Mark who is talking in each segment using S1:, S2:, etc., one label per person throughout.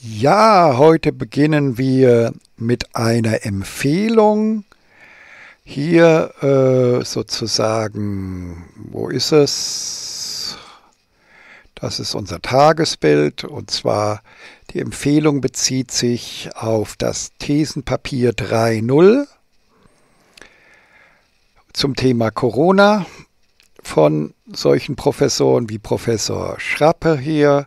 S1: Ja, heute beginnen wir mit einer Empfehlung. Hier äh, sozusagen, wo ist es? Das ist unser Tagesbild und zwar die Empfehlung bezieht sich auf das Thesenpapier 3.0 zum Thema Corona von solchen Professoren wie Professor Schrappe hier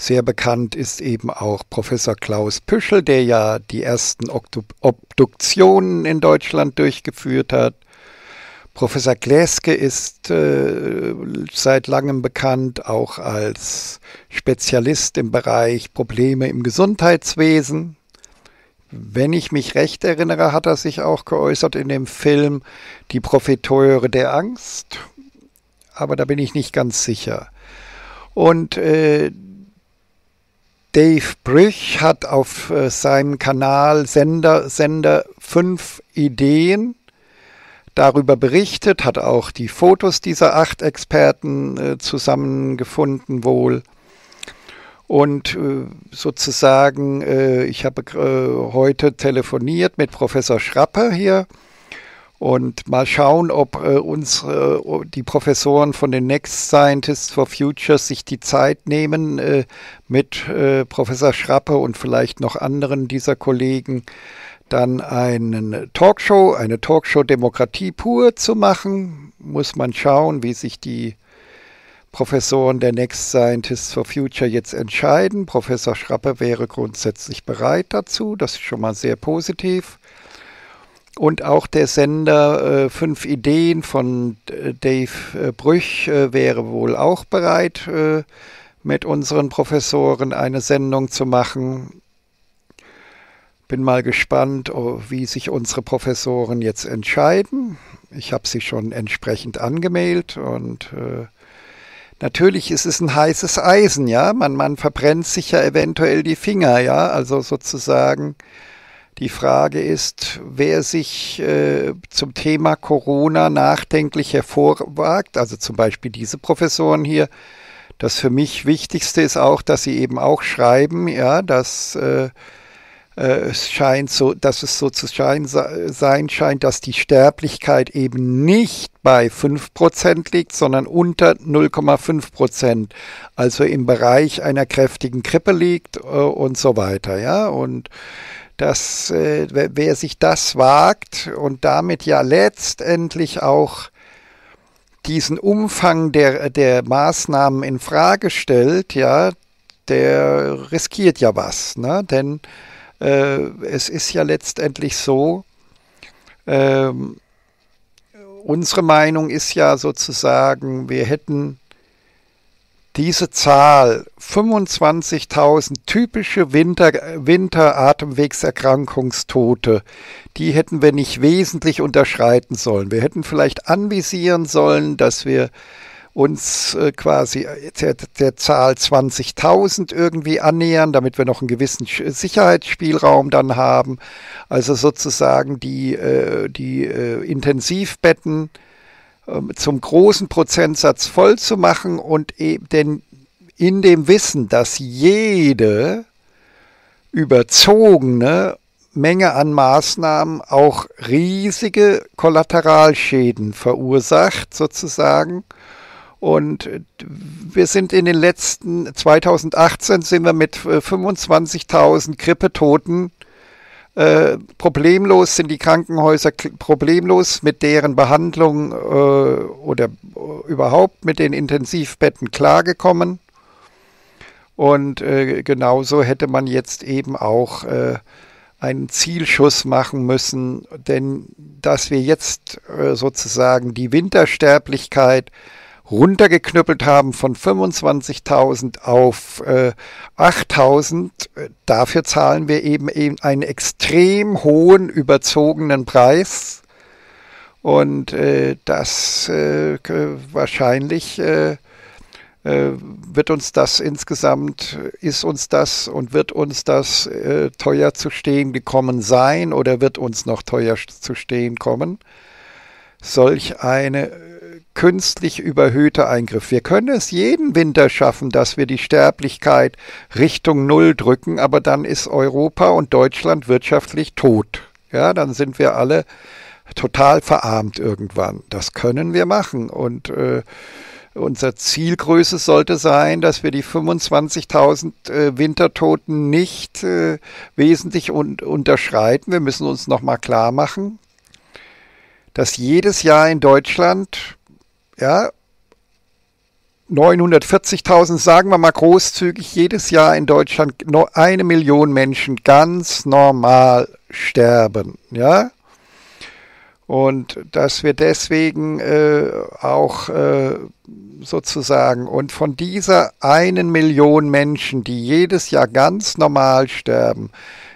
S1: sehr bekannt ist eben auch Professor Klaus Püschel, der ja die ersten Obduktionen in Deutschland durchgeführt hat. Professor Gläske ist äh, seit langem bekannt, auch als Spezialist im Bereich Probleme im Gesundheitswesen. Wenn ich mich recht erinnere, hat er sich auch geäußert in dem Film Die Profiteure der Angst, aber da bin ich nicht ganz sicher. Und äh, Dave Brüch hat auf äh, seinem Kanal Sender, Sender 5 Ideen darüber berichtet, hat auch die Fotos dieser acht Experten äh, zusammengefunden wohl. Und äh, sozusagen, ich habe heute telefoniert mit Professor Schrapper hier und mal schauen, ob äh, uns äh, die Professoren von den Next Scientists for Future sich die Zeit nehmen, äh, mit äh, Professor Schrappe und vielleicht noch anderen dieser Kollegen dann eine Talkshow, eine Talkshow Demokratie pur zu machen. Muss man schauen, wie sich die Professoren der Next Scientists for Future jetzt entscheiden. Professor Schrappe wäre grundsätzlich bereit dazu. Das ist schon mal sehr positiv. Und auch der Sender äh, Fünf Ideen von äh, Dave äh, Brüch äh, wäre wohl auch bereit, äh, mit unseren Professoren eine Sendung zu machen. Bin mal gespannt, oh, wie sich unsere Professoren jetzt entscheiden. Ich habe sie schon entsprechend angemeldet und äh, Natürlich ist es ein heißes Eisen, ja. Man, man verbrennt sich ja eventuell die Finger, ja. Also sozusagen die Frage ist, wer sich äh, zum Thema Corona nachdenklich hervorwagt, also zum Beispiel diese Professoren hier, das für mich Wichtigste ist auch, dass sie eben auch schreiben, ja, dass äh, äh es scheint so, dass es so zu scheinen, sein scheint, dass die Sterblichkeit eben nicht bei 5% liegt, sondern unter 0,5%, also im Bereich einer kräftigen Krippe liegt äh, und so weiter, ja. Und dass äh, wer sich das wagt und damit ja letztendlich auch diesen Umfang der, der Maßnahmen in Frage stellt, ja, der riskiert ja was, ne? Denn äh, es ist ja letztendlich so, ähm, unsere Meinung ist ja sozusagen, wir hätten diese Zahl 25.000 typische Winter, Winteratemwegserkrankungstote, die hätten wir nicht wesentlich unterschreiten sollen. Wir hätten vielleicht anvisieren sollen, dass wir uns äh, quasi der, der Zahl 20.000 irgendwie annähern, damit wir noch einen gewissen Sicherheitsspielraum dann haben. Also sozusagen die, äh, die äh, Intensivbetten ähm, zum großen Prozentsatz voll zu machen und eben denn in dem Wissen, dass jede überzogene Menge an Maßnahmen auch riesige Kollateralschäden verursacht, sozusagen. Und wir sind in den letzten 2018 sind wir mit 25.000 äh, Grippetoten äh, problemlos sind die Krankenhäuser problemlos mit deren Behandlung äh, oder äh, überhaupt mit den Intensivbetten klargekommen. Und äh, genauso hätte man jetzt eben auch äh, einen Zielschuss machen müssen, denn dass wir jetzt sozusagen die Wintersterblichkeit äh, runtergeknüppelt haben von 25.000 auf äh, 8.000, dafür zahlen wir eben, eben einen extrem hohen, überzogenen Preis. Und äh, das äh, wahrscheinlich äh, äh, wird uns das insgesamt, ist uns das und wird uns das äh, teuer zu stehen gekommen sein oder wird uns noch teuer zu stehen kommen? Solch eine künstlich überhöhter Eingriff. Wir können es jeden Winter schaffen, dass wir die Sterblichkeit Richtung Null drücken, aber dann ist Europa und Deutschland wirtschaftlich tot. Ja, dann sind wir alle total verarmt irgendwann. Das können wir machen und äh, unser Zielgröße sollte sein, dass wir die 25.000 äh, Wintertoten nicht äh, wesentlich un unterschreiten. Wir müssen uns nochmal klar machen, dass jedes Jahr in Deutschland ja, 940.000, sagen wir mal großzügig, jedes Jahr in Deutschland nur eine Million Menschen ganz normal sterben. Ja? Und dass wir deswegen äh, auch äh, sozusagen und von dieser einen Million Menschen, die jedes Jahr ganz normal sterben,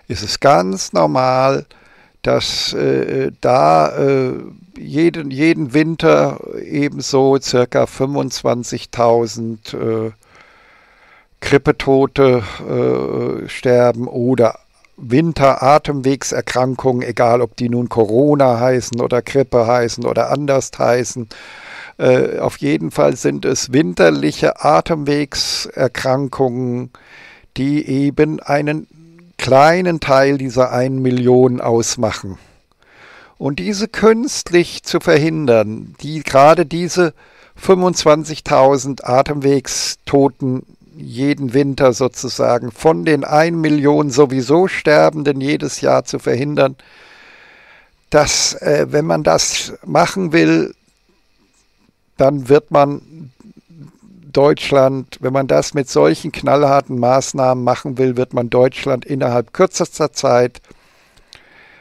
S1: ist es ganz normal, äh, dass äh, äh, da äh, jeden, jeden Winter ebenso circa 25.000 äh, Grippetote äh, sterben oder Winteratemwegserkrankungen, egal ob die nun Corona heißen oder Grippe heißen oder anders heißen. Äh, auf jeden Fall sind es winterliche Atemwegserkrankungen, die eben einen kleinen Teil dieser 1 Million ausmachen. Und diese künstlich zu verhindern, die gerade diese 25.000 Atemwegstoten jeden Winter sozusagen von den 1 Million sowieso Sterbenden jedes Jahr zu verhindern, dass äh, wenn man das machen will, dann wird man Deutschland, wenn man das mit solchen knallharten Maßnahmen machen will, wird man Deutschland innerhalb kürzester Zeit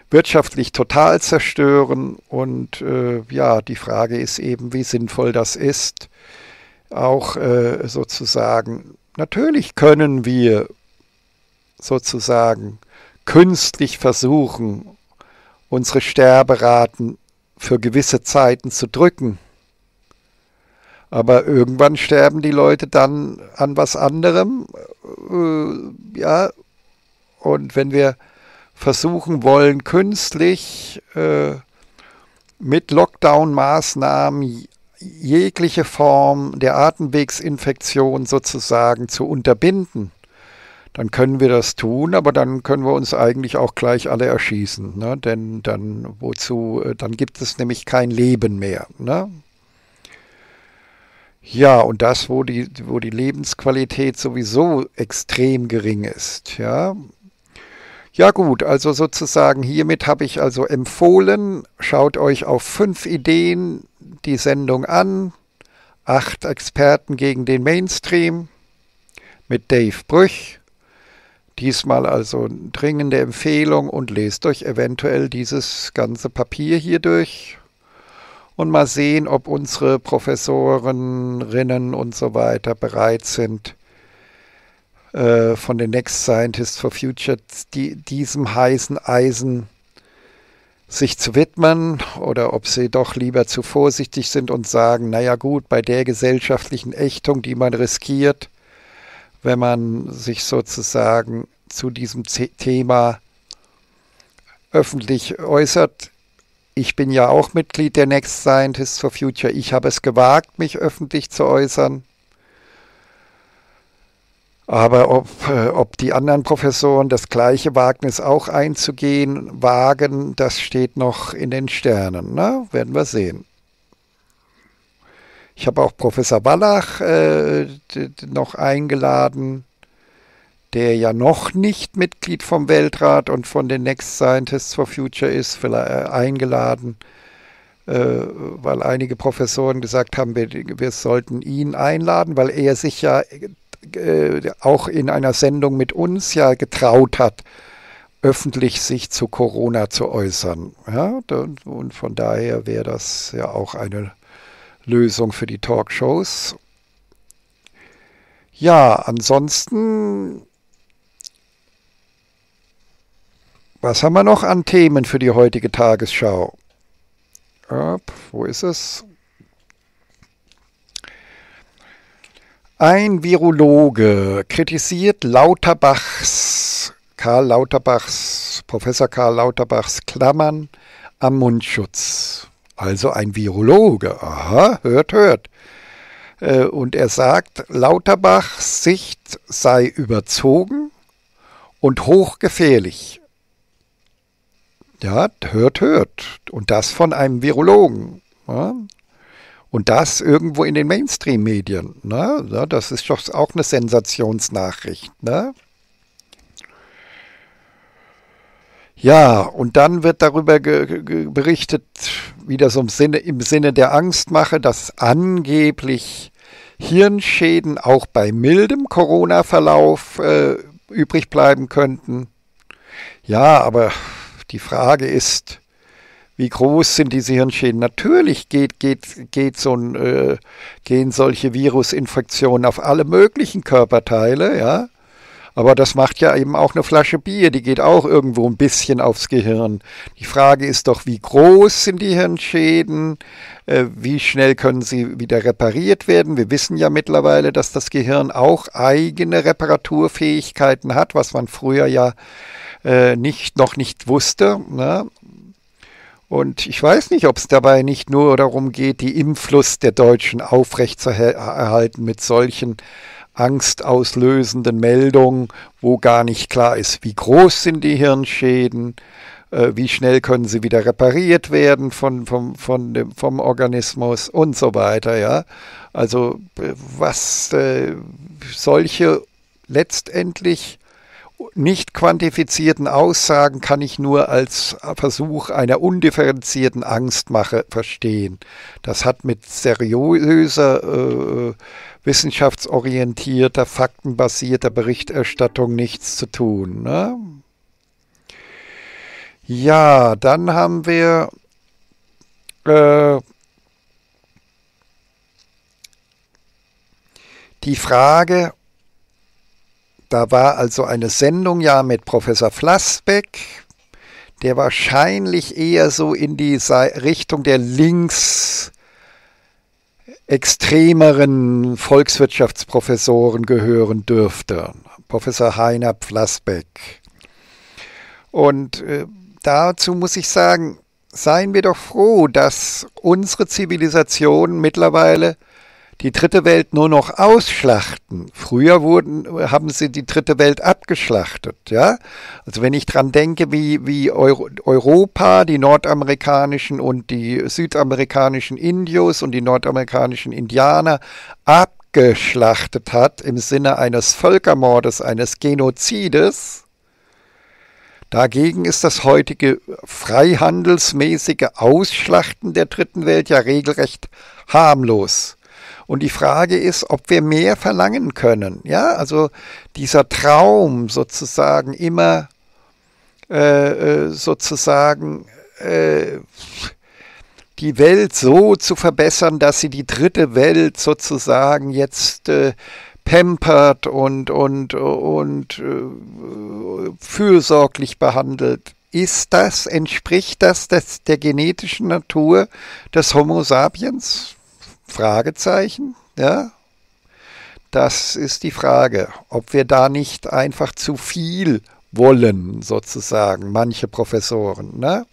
S1: wirtschaftlich total zerstören. Und äh, ja, die Frage ist eben, wie sinnvoll das ist. Auch äh, sozusagen, natürlich können wir sozusagen künstlich versuchen, unsere Sterberaten für gewisse Zeiten zu drücken. Aber irgendwann sterben die Leute dann an was anderem. Äh, ja, und wenn wir versuchen wollen, künstlich äh, mit Lockdown-Maßnahmen jegliche Form der Atemwegsinfektion sozusagen zu unterbinden, dann können wir das tun, aber dann können wir uns eigentlich auch gleich alle erschießen. Ne? Denn dann, wozu, äh, dann gibt es nämlich kein Leben mehr. Ne? Ja, und das, wo die, wo die Lebensqualität sowieso extrem gering ist, ja. Ja gut, also sozusagen hiermit habe ich also empfohlen, schaut euch auf fünf Ideen die Sendung an, acht Experten gegen den Mainstream mit Dave Brüch. Diesmal also dringende Empfehlung und lest euch eventuell dieses ganze Papier hier durch und mal sehen, ob unsere Professorinnen und so weiter bereit sind, äh, von den Next Scientists for Future die, diesem heißen Eisen sich zu widmen oder ob sie doch lieber zu vorsichtig sind und sagen, naja gut, bei der gesellschaftlichen Ächtung, die man riskiert, wenn man sich sozusagen zu diesem Thema öffentlich äußert, ich bin ja auch Mitglied der Next Scientists for Future. Ich habe es gewagt, mich öffentlich zu äußern. Aber ob, äh, ob die anderen Professoren das gleiche Wagnis auch einzugehen wagen, das steht noch in den Sternen. Ne? Werden wir sehen. Ich habe auch Professor Wallach äh, noch eingeladen der ja noch nicht Mitglied vom Weltrat und von den Next Scientists for Future ist, vielleicht äh, eingeladen, äh, weil einige Professoren gesagt haben, wir, wir sollten ihn einladen, weil er sich ja äh, auch in einer Sendung mit uns ja getraut hat, öffentlich sich zu Corona zu äußern. Ja, und von daher wäre das ja auch eine Lösung für die Talkshows. Ja, ansonsten Was haben wir noch an Themen für die heutige Tagesschau? Up, wo ist es? Ein Virologe kritisiert Lauterbachs, Karl Lauterbachs, Professor Karl Lauterbachs Klammern am Mundschutz. Also ein Virologe. Aha, hört, hört. Äh, und er sagt, Lauterbachs Sicht sei überzogen und hochgefährlich. Ja, hört, hört. Und das von einem Virologen. Ja? Und das irgendwo in den Mainstream-Medien. Ne? Ja, das ist doch auch eine Sensationsnachricht. Ne? Ja, und dann wird darüber berichtet, wieder so im Sinne, im Sinne der Angstmache, dass angeblich Hirnschäden auch bei mildem Corona-Verlauf äh, übrig bleiben könnten. Ja, aber die Frage ist, wie groß sind diese Hirnschäden? Natürlich geht, geht, geht so ein, äh, gehen solche Virusinfektionen auf alle möglichen Körperteile, ja. Aber das macht ja eben auch eine Flasche Bier, die geht auch irgendwo ein bisschen aufs Gehirn. Die Frage ist doch, wie groß sind die Hirnschäden? Äh, wie schnell können sie wieder repariert werden. Wir wissen ja mittlerweile, dass das Gehirn auch eigene Reparaturfähigkeiten hat, was man früher ja äh, nicht, noch nicht wusste. Ne? Und ich weiß nicht, ob es dabei nicht nur darum geht, die Impflust der Deutschen aufrechtzuerhalten mit solchen angstauslösenden Meldungen, wo gar nicht klar ist, wie groß sind die Hirnschäden, äh, wie schnell können sie wieder repariert werden von, von, von dem, vom Organismus und so weiter. Ja? Also äh, was äh, solche letztendlich nicht quantifizierten Aussagen kann ich nur als Versuch einer undifferenzierten Angstmache verstehen. Das hat mit seriöser, äh, wissenschaftsorientierter, faktenbasierter Berichterstattung nichts zu tun. Ne? Ja, dann haben wir äh, die Frage, da war also eine Sendung ja mit Professor Flassbeck, der wahrscheinlich eher so in die Richtung der links extremeren Volkswirtschaftsprofessoren gehören dürfte. Professor Heiner Flassbeck. Und äh, dazu muss ich sagen, seien wir doch froh, dass unsere Zivilisation mittlerweile die dritte Welt nur noch ausschlachten. Früher wurden, haben sie die dritte Welt abgeschlachtet. Ja? Also wenn ich dran denke, wie, wie Euro, Europa, die nordamerikanischen und die südamerikanischen Indios und die nordamerikanischen Indianer abgeschlachtet hat im Sinne eines Völkermordes, eines Genozides, Dagegen ist das heutige freihandelsmäßige Ausschlachten der Dritten Welt ja regelrecht harmlos. Und die Frage ist, ob wir mehr verlangen können. Ja, also dieser Traum sozusagen immer äh, äh, sozusagen äh, die Welt so zu verbessern, dass sie die dritte Welt sozusagen jetzt äh, pampert und, und, und äh, fürsorglich behandelt. Ist das, entspricht das, das der genetischen Natur des Homo sapiens? Fragezeichen, ja. Das ist die Frage, ob wir da nicht einfach zu viel wollen, sozusagen, manche Professoren. Ne?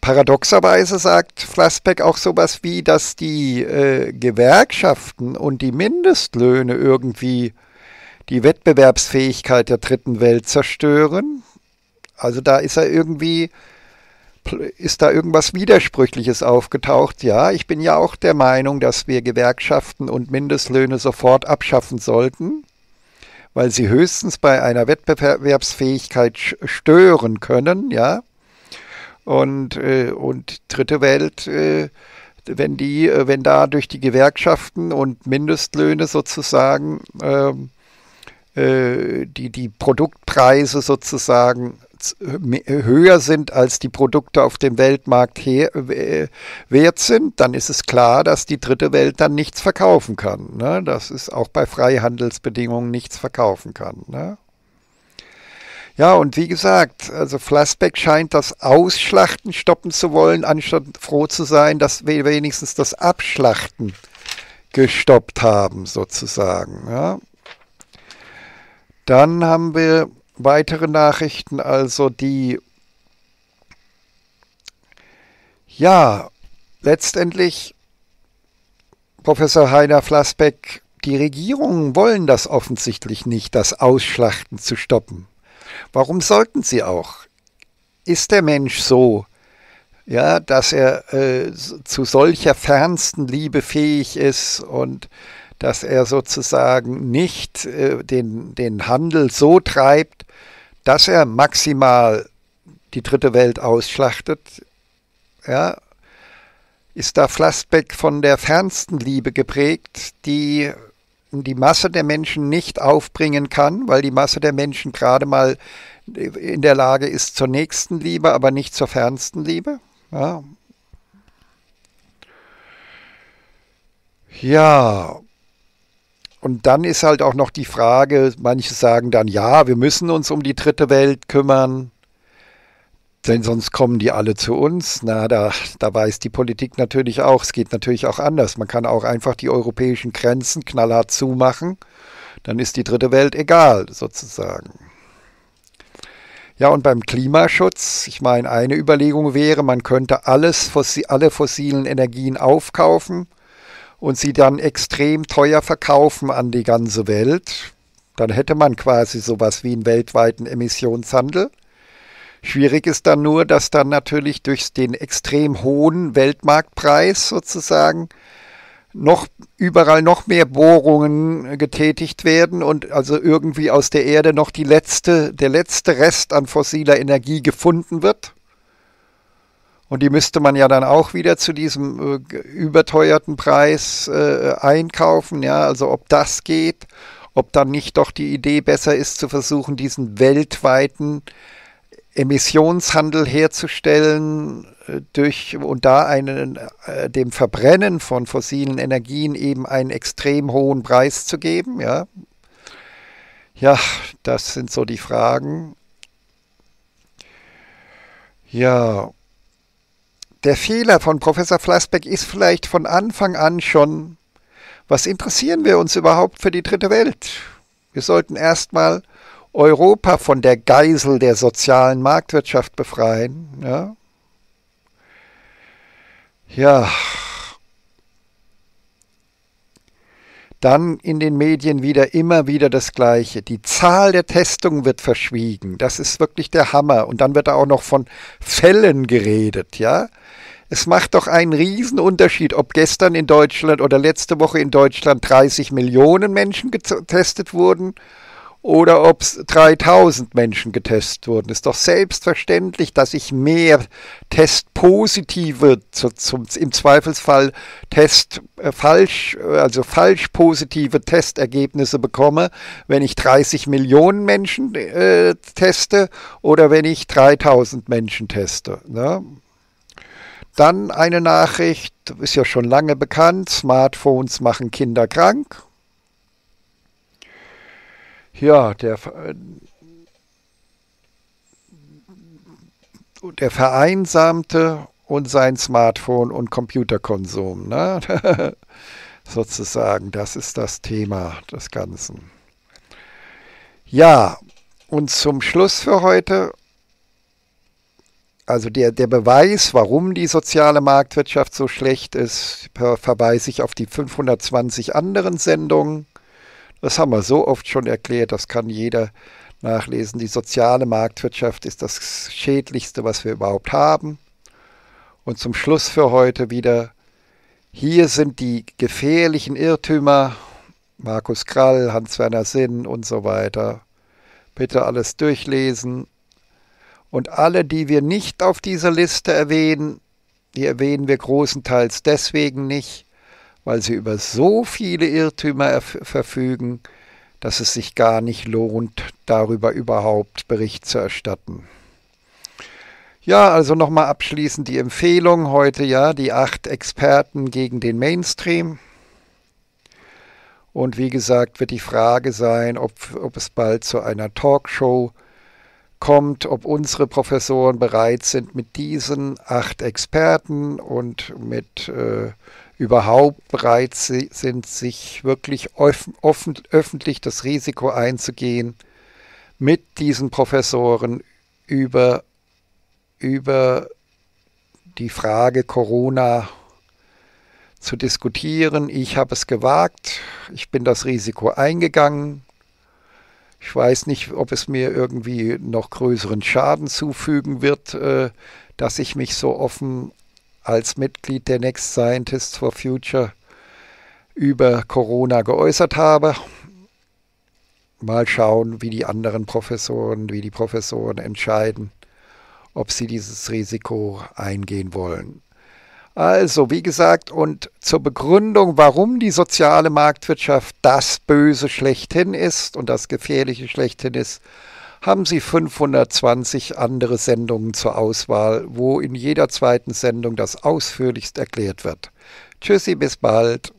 S1: Paradoxerweise sagt Flassbeck auch sowas wie, dass die äh, Gewerkschaften und die Mindestlöhne irgendwie die Wettbewerbsfähigkeit der dritten Welt zerstören. Also da ist er irgendwie ist da irgendwas Widersprüchliches aufgetaucht? Ja, ich bin ja auch der Meinung, dass wir Gewerkschaften und Mindestlöhne sofort abschaffen sollten, weil sie höchstens bei einer Wettbewerbsfähigkeit stören können, ja. Und, äh, und dritte Welt, äh, wenn die, äh, wenn da durch die Gewerkschaften und Mindestlöhne sozusagen ähm, äh, die, die Produktpreise sozusagen äh, äh, höher sind, als die Produkte auf dem Weltmarkt äh, wert sind, dann ist es klar, dass die dritte Welt dann nichts verkaufen kann. Ne? Dass es auch bei Freihandelsbedingungen nichts verkaufen kann. Ne? Ja, und wie gesagt, also Flassbeck scheint das Ausschlachten stoppen zu wollen, anstatt froh zu sein, dass wir wenigstens das Abschlachten gestoppt haben, sozusagen. Ja. Dann haben wir weitere Nachrichten, also die, ja, letztendlich, Professor Heiner Flassbeck, die Regierungen wollen das offensichtlich nicht, das Ausschlachten zu stoppen. Warum sollten sie auch? Ist der Mensch so, ja, dass er äh, zu solcher fernsten Liebe fähig ist und dass er sozusagen nicht äh, den, den Handel so treibt, dass er maximal die dritte Welt ausschlachtet. Ja, ist da Flassbeck von der fernsten Liebe geprägt, die die Masse der Menschen nicht aufbringen kann, weil die Masse der Menschen gerade mal in der Lage ist zur nächsten Liebe, aber nicht zur fernsten Liebe. Ja, ja und dann ist halt auch noch die Frage, manche sagen dann, ja, wir müssen uns um die dritte Welt kümmern, denn sonst kommen die alle zu uns. Na, da, da weiß die Politik natürlich auch, es geht natürlich auch anders. Man kann auch einfach die europäischen Grenzen knallhart zumachen, dann ist die dritte Welt egal, sozusagen. Ja, und beim Klimaschutz, ich meine, eine Überlegung wäre, man könnte alles, alle fossilen Energien aufkaufen und sie dann extrem teuer verkaufen an die ganze Welt, dann hätte man quasi sowas wie einen weltweiten Emissionshandel. Schwierig ist dann nur, dass dann natürlich durch den extrem hohen Weltmarktpreis sozusagen noch überall noch mehr Bohrungen getätigt werden und also irgendwie aus der Erde noch die letzte, der letzte Rest an fossiler Energie gefunden wird und die müsste man ja dann auch wieder zu diesem äh, überteuerten Preis äh, einkaufen. Ja, also ob das geht, ob dann nicht doch die Idee besser ist, zu versuchen, diesen weltweiten Emissionshandel herzustellen äh, durch und da einen, äh, dem Verbrennen von fossilen Energien eben einen extrem hohen Preis zu geben. Ja, ja das sind so die Fragen. Ja, der Fehler von Professor Flassbeck ist vielleicht von Anfang an schon, was interessieren wir uns überhaupt für die dritte Welt? Wir sollten erstmal Europa von der Geisel der sozialen Marktwirtschaft befreien. Ja, ja Dann in den Medien wieder immer wieder das Gleiche. Die Zahl der Testungen wird verschwiegen. Das ist wirklich der Hammer. Und dann wird da auch noch von Fällen geredet, ja. Es macht doch einen Riesenunterschied, ob gestern in Deutschland oder letzte Woche in Deutschland 30 Millionen Menschen getestet wurden oder ob es 3000 Menschen getestet wurden. Ist doch selbstverständlich, dass ich mehr Testpositive zu, zum, im Zweifelsfall Test äh, falsch, äh, also falsch positive Testergebnisse bekomme, wenn ich 30 Millionen Menschen äh, teste oder wenn ich 3000 Menschen teste. Ne? Dann eine Nachricht, ist ja schon lange bekannt, Smartphones machen Kinder krank. Ja, der, äh, der Vereinsamte und sein Smartphone und Computerkonsum. Ne? Sozusagen, das ist das Thema des Ganzen. Ja, und zum Schluss für heute, also der, der Beweis, warum die soziale Marktwirtschaft so schlecht ist, verweise ich auf die 520 anderen Sendungen. Das haben wir so oft schon erklärt, das kann jeder nachlesen. Die soziale Marktwirtschaft ist das Schädlichste, was wir überhaupt haben. Und zum Schluss für heute wieder, hier sind die gefährlichen Irrtümer, Markus Krall, Hans-Werner Sinn und so weiter. Bitte alles durchlesen. Und alle, die wir nicht auf dieser Liste erwähnen, die erwähnen wir großenteils deswegen nicht, weil sie über so viele Irrtümer verfügen, dass es sich gar nicht lohnt, darüber überhaupt Bericht zu erstatten. Ja, also nochmal abschließend die Empfehlung heute, ja, die acht Experten gegen den Mainstream. Und wie gesagt, wird die Frage sein, ob, ob es bald zu einer Talkshow kommt, ob unsere Professoren bereit sind, mit diesen acht Experten und mit äh, überhaupt bereit sind, sich wirklich offen, öffentlich das Risiko einzugehen, mit diesen Professoren über, über die Frage Corona zu diskutieren. Ich habe es gewagt, ich bin das Risiko eingegangen. Ich weiß nicht, ob es mir irgendwie noch größeren Schaden zufügen wird, äh, dass ich mich so offen als Mitglied der Next Scientists for Future über Corona geäußert habe. Mal schauen, wie die anderen Professoren, wie die Professoren entscheiden, ob sie dieses Risiko eingehen wollen. Also, wie gesagt, und zur Begründung, warum die soziale Marktwirtschaft das Böse schlechthin ist und das Gefährliche schlechthin ist, haben Sie 520 andere Sendungen zur Auswahl, wo in jeder zweiten Sendung das ausführlichst erklärt wird. Tschüssi, bis bald.